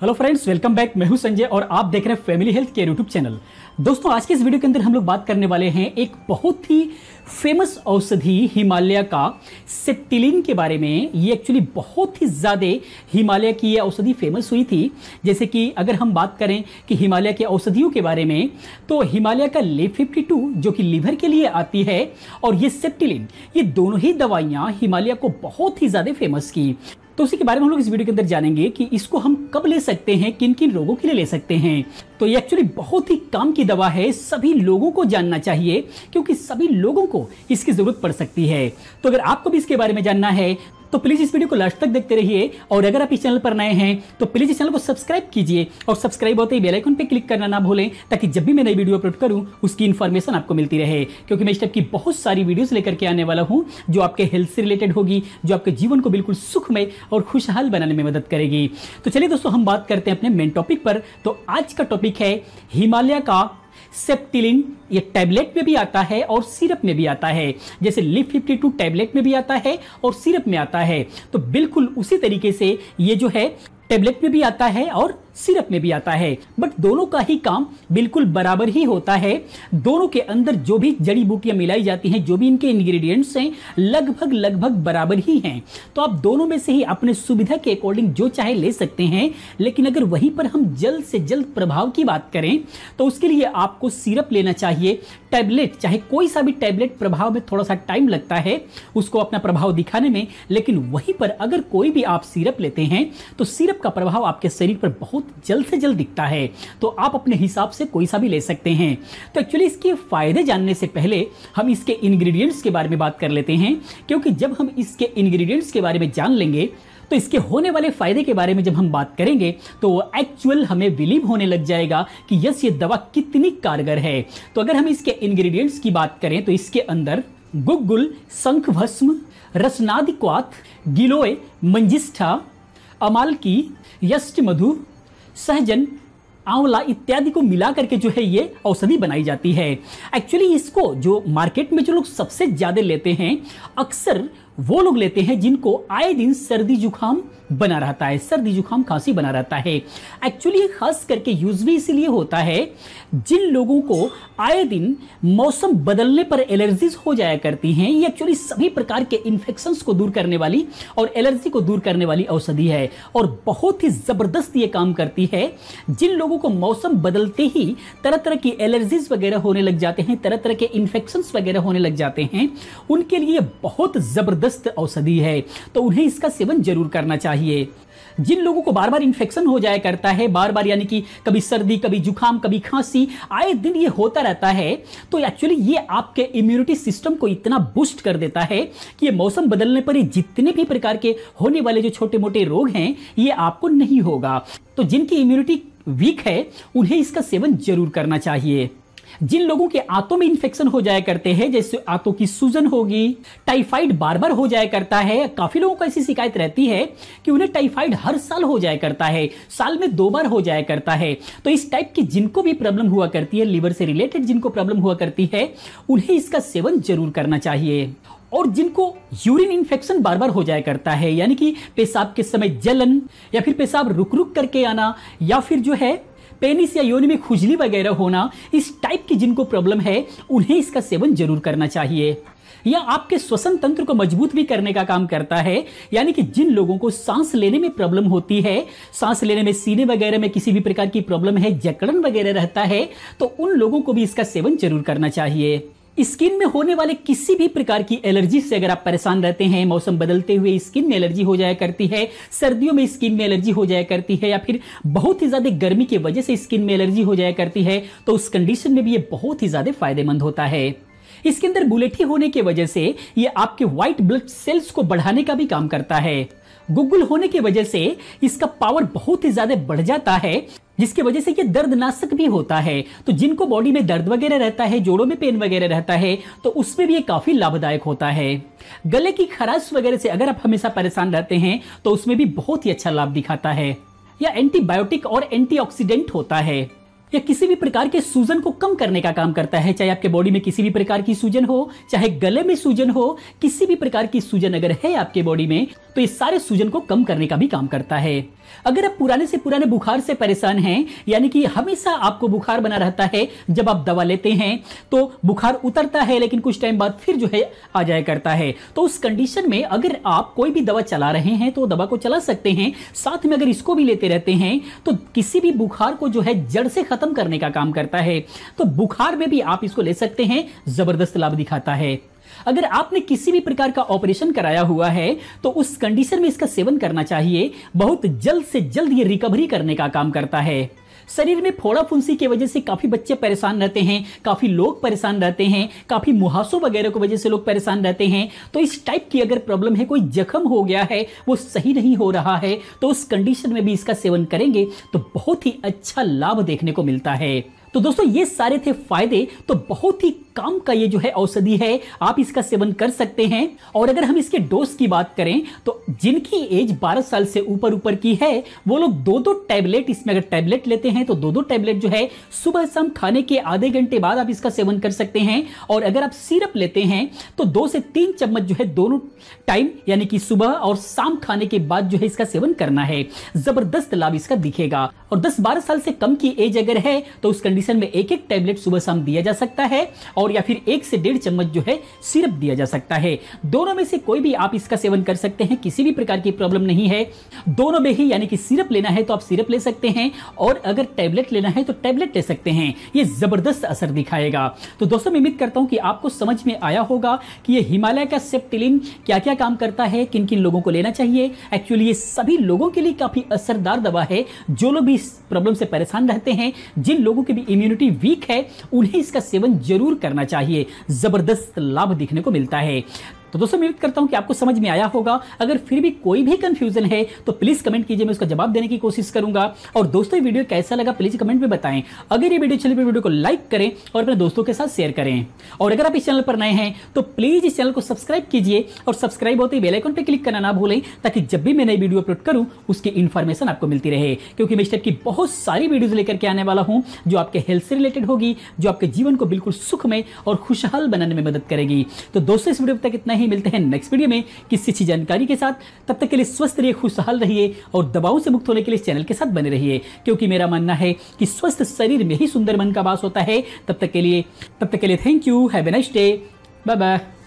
hello friends welcome back मैं हूं संजय और आप देख रहे हैं family health care YouTube channel दोस्तों आज के इस वीडियो के अंदर हम लोग बात करने वाले हैं एक बहुत ही फेमस औषधि हिमालय का सेप्टिलिन के बारे में ये एक्चुअली बहुत ही ज़्यादा हिमालय की ये औषधि फेमस हुई थी जैसे कि अगर हम बात करें कि हिमालय के औषधियों के बारे में तो हिमालय का ले फिफ्टी टू जो कि लीवर के लिए आती है और ये सेप्टिलिन ये दोनों ही दवाइयाँ हिमालय को बहुत ही ज़्यादा फेमस की तो उसी के बारे में हम लोग इस वीडियो के अंदर जानेंगे कि इसको हम कब ले सकते हैं किन किन रोगों के लिए ले सकते हैं तो ये एक्चुअली बहुत ही काम की दवा है सभी लोगों को जानना चाहिए क्योंकि सभी लोगों को इसकी ज़रूरत पड़ सकती है तो अगर आपको भी इसके बारे में जानना है तो प्लीज़ इस वीडियो को लास्ट तक देखते रहिए और अगर आप इस चैनल पर नए हैं तो प्लीज़ इस चैनल को सब्सक्राइब कीजिए और सब्सक्राइब होते ही बेलाइकन पर क्लिक करना ना भूलें ताकि जब भी मैं नई वीडियो अपलोड करूँ उसकी इन्फॉर्मेशन आपको मिलती रहे क्योंकि मैं इस टाइप की बहुत सारी वीडियोज़ लेकर के आने वाला हूँ जो आपके हेल्थ से रिलेटेड होगी जो आपके जीवन को बिल्कुल सुखमय और खुशहाल बनाने में मदद करेगी तो चलिए दोस्तों हम बात करते हैं अपने मेन टॉपिक पर तो आज का टॉपिक है हिमालय का सेप्टिलिन ये टैबलेट में भी आता है और सिरप में भी आता है जैसे लिफ फिफ्टी टू टैबलेट में भी आता है और सिरप में आता है तो बिल्कुल उसी तरीके से ये जो है टैबलेट में भी आता है और सिरप में भी आता है बट दोनों का ही काम बिल्कुल बराबर ही होता है दोनों के अंदर जो भी जड़ी बूटियां मिलाई जाती हैं जो भी इनके इंग्रेडिएंट्स हैं लगभग लगभग बराबर ही हैं तो आप दोनों में से ही अपने सुविधा के अकॉर्डिंग जो चाहे ले सकते हैं लेकिन अगर वहीं पर हम जल्द से जल्द प्रभाव की बात करें तो उसके लिए आपको सिरप लेना चाहिए टैबलेट चाहे कोई सा भी टैबलेट प्रभाव में थोड़ा सा टाइम लगता है उसको अपना प्रभाव दिखाने में लेकिन वहीं पर अगर कोई भी आप सिरप लेते हैं तो सिरप का प्रभाव आपके शरीर पर बहुत जल्द से जल्द दिखता है तो आप अपने हिसाब से कोई सा भी ले सकते हैं तो एक्चुअली इसके फ़ायदे जानने से पहले हम इसके इंग्रेडिएंट्स के बारे में बात कर लेते हैं क्योंकि जब हम इसके इंग्रेडिएंट्स के बारे में जान लेंगे तो इसके होने वाले फ़ायदे के बारे में जब हम बात करेंगे तो वो एक्चुअल हमें बिलीव होने लग जाएगा कि यस ये दवा कितनी कारगर है तो अगर हम इसके इंग्रेडिएंट्स की बात करें तो इसके अंदर गुगुल शंख भस्म रसनादिक्वात गिलोय मंजिष्ठा अमालकी यष्ट मधु सहजन आंवला इत्यादि को मिला करके जो है ये औषधि बनाई जाती है एक्चुअली इसको जो मार्केट में जो लोग सबसे ज़्यादा लेते हैं अक्सर वो लोग लेते हैं जिनको आए दिन सर्दी जुकाम बना रहता है सर्दी जुकाम खांसी बना रहता है एक्चुअली खास करके यूज भी इसीलिए होता है जिन लोगों को आए दिन मौसम बदलने पर एलर्जीज हो जाया करती हैं ये एक्चुअली सभी प्रकार के इन्फेक्शन को दूर करने वाली और एलर्जी को दूर करने वाली औषधि है और बहुत ही ज़बरदस्त ये काम करती है जिन लोगों को मौसम बदलते ही तरह तरह की एलर्जीज वगैरह होने लग जाते हैं तरह तरह के इन्फेक्शन वगैरह होने लग जाते हैं उनके लिए बहुत ज़बरदस्त जबरदस्त औषधि है तो उन्हें इसका सेवन जरूर करना चाहिए जिन लोगों को बार बार इन्फेक्शन हो जाया करता है बार बार यानी कि कभी सर्दी कभी जुखाम कभी खांसी आए दिन ये होता रहता है तो एक्चुअली ये आपके इम्यूनिटी सिस्टम को इतना बूस्ट कर देता है कि ये मौसम बदलने पर ये जितने भी प्रकार के होने वाले जो छोटे मोटे रोग हैं ये आपको नहीं होगा तो जिनकी इम्यूनिटी वीक है उन्हें इसका सेवन जरूर करना चाहिए जिन लोगों के आंतों में इन्फेक्शन हो जाया करते हैं जैसे आंतों की सूजन होगी टाइफाइड बार बार हो जाया करता है काफी लोगों को ऐसी शिकायत रहती है कि उन्हें टाइफाइड हर साल हो जाया करता है साल में दो बार हो जाया करता है तो इस टाइप की जिनको भी प्रॉब्लम हुआ करती है लीवर से रिलेटेड जिनको प्रॉब्लम हुआ करती है उन्हें इसका सेवन जरूर करना चाहिए और जिनको यूरिन इन्फेक्शन बार बार हो जाया करता है यानी कि पेशाब के समय जलन या फिर पेशाब रुक रुक करके आना या फिर जो है पेनिस या योनि में खुजली वगैरह होना इस टाइप की जिनको प्रॉब्लम है उन्हें इसका सेवन जरूर करना चाहिए यह आपके श्वसन तंत्र को मजबूत भी करने का काम करता है यानी कि जिन लोगों को सांस लेने में प्रॉब्लम होती है सांस लेने में सीने वगैरह में किसी भी प्रकार की प्रॉब्लम है जकड़न वगैरह रहता है तो उन लोगों को भी इसका सेवन जरूर करना चाहिए स्किन में होने वाले किसी भी प्रकार की एलर्जी से अगर आप परेशान रहते हैं मौसम बदलते हुए स्किन में एलर्जी हो जाया करती है सर्दियों में स्किन में एलर्जी हो जाया करती है या फिर बहुत ही ज्यादा गर्मी की वजह से स्किन में एलर्जी हो जाया करती है तो उस कंडीशन में भी ये बहुत ही ज्यादा फायदेमंद होता है इसके अंदर बुलेटी होने की वजह से ये आपके व्हाइट ब्लड सेल्स को बढ़ाने का भी काम करता है गुगुल होने की वजह से इसका पावर बहुत ही ज्यादा बढ़ जाता है जिसकी वजह से ये दर्दनाशक भी होता है तो जिनको बॉडी में दर्द वगैरह रहता है जोड़ों में पेन वगैरह रहता है तो उसमें भी ये काफी लाभदायक होता है गले की खराश वगैरह से अगर आप हमेशा परेशान रहते हैं तो उसमें भी बहुत ही अच्छा लाभ दिखाता है या एंटीबायोटिक और एंटीऑक्सीडेंट होता है या किसी भी प्रकार के सूजन को कम करने का काम करता है चाहे आपके बॉडी में किसी भी प्रकार की सूजन हो चाहे गले में सूजन हो किसी भी प्रकार की सूजन अगर है आपके बॉडी में तो इस सारे सूजन को कम करने का भी काम करता है अगर आप पुराने से पुराने बुखार से परेशान हैं यानी कि हमेशा आपको बुखार बना रहता है जब आप दवा लेते हैं तो बुखार उतरता है लेकिन कुछ टाइम बाद फिर जो है आ जाया करता है तो उस कंडीशन में अगर आप कोई भी दवा चला रहे हैं तो दवा को चला सकते हैं साथ में अगर इसको भी लेते रहते हैं तो किसी भी बुखार को जो है जड़ से खत्म करने का काम करता है तो बुखार में भी आप इसको ले सकते हैं जबरदस्त लाभ दिखाता है अगर आपने किसी भी प्रकार का ऑपरेशन कराया हुआ है तो उस कंडीशन में इसका सेवन करना चाहिए बहुत जल्द से जल्द ये रिकवरी करने का काम करता है शरीर में फोड़ा फुंसी की वजह से काफी बच्चे परेशान रहते हैं काफी लोग परेशान रहते हैं काफी मुहासों वगैरह की वजह से लोग परेशान रहते हैं तो इस टाइप की अगर प्रॉब्लम है कोई जख्म हो गया है वो सही नहीं हो रहा है तो उस कंडीशन में भी इसका सेवन करेंगे तो बहुत ही अच्छा लाभ देखने को मिलता है तो दोस्तों ये सारे थे फायदे तो बहुत ही काम का ये जो है औषधि है आप इसका सेवन कर सकते हैं और अगर हम इसके डोज की बात करें तो जिनकी एज 12 साल से ऊपर ऊपर की है वो लोग दो दो टैबलेट इसमें अगर टैबलेट लेते हैं तो दो दो टैबलेट जो है सुबह शाम खाने के आधे घंटे बाद आप इसका सेवन कर सकते हैं और अगर आप सिरप लेते हैं तो दो से तीन चम्मच जो है दोनों टाइम यानी कि सुबह और शाम खाने के बाद जो है इसका सेवन करना है जबरदस्त लाभ इसका दिखेगा और दस बारह साल से कम की एज अगर है तो उस कंडीशन में एक एक टैबलेट सुबह शाम दिया जा सकता है और और या फिर एक से डेढ़ चम्मच जो है सिरप दिया जा सकता है दोनों में से कोई भी आप इसका सेवन कर सकते हैं किसी भी प्रकार की प्रॉब्लम नहीं है दोनों में ही यानी कि सिरप लेना है तो आप सिरप ले सकते हैं और अगर टैबलेट लेना है तो टैबलेट ले सकते हैं ये ज़बरदस्त असर दिखाएगा तो दोस्तों मैं उम्मीद करता हूं कि आपको समझ में आया होगा कि ये हिमालय का सेप्टिलिन क्या क्या काम करता है किन किन लोगों को लेना चाहिए एक्चुअली ये सभी लोगों के लिए काफ़ी असरदार दवा है जो लोग भी इस प्रॉब्लम से परेशान रहते हैं जिन लोगों की भी इम्यूनिटी वीक है उन्हें इसका सेवन जरूर कर करना चाहिए ज़बरदस्त लाभ देखने को मिलता है तो दोस्तों उम्मीद करता हूं कि आपको समझ में आया होगा अगर फिर भी कोई भी कंफ्यूजन है तो प्लीज़ कमेंट कीजिए मैं उसका जवाब देने की कोशिश करूंगा और दोस्तों ये वीडियो कैसा लगा प्लीज़ कमेंट में बताएं अगर ये वीडियो चले तो वीडियो को लाइक करें और अपने दोस्तों के साथ शेयर करें और अगर आप इस चैनल पर नए हैं तो प्लीज़ इस चैनल को सब्सक्राइब कीजिए और सब्सक्राइब होते ही बेलाइकन पर क्लिक करना ना भूलें ताकि जब भी मैं नई वीडियो अपलोड करूँ उसकी इन्फॉर्मेशन आपको मिलती रहे क्योंकि मैं इस टाइप की बहुत सारी वीडियोज लेकर के आने वाला हूँ जो आपके हेल्थ से रिलेटेड होगी जो आपके जीवन को बिल्कुल सुखमय और खुशहाल बनाने में मदद करेगी तो दोस्तों इस वीडियो तक इतना हैं मिलते हैं नेक्स्ट वीडियो में किसी अच्छी जानकारी के साथ तब तक के लिए स्वस्थ रहिए खुशहाल रहिए और दबाव से मुक्त होने के लिए चैनल के साथ बने रहिए क्योंकि मेरा मानना है कि स्वस्थ शरीर में ही सुंदर मन का वास होता है तब तक के लिए तब तक के लिए thank you have a next day bye bye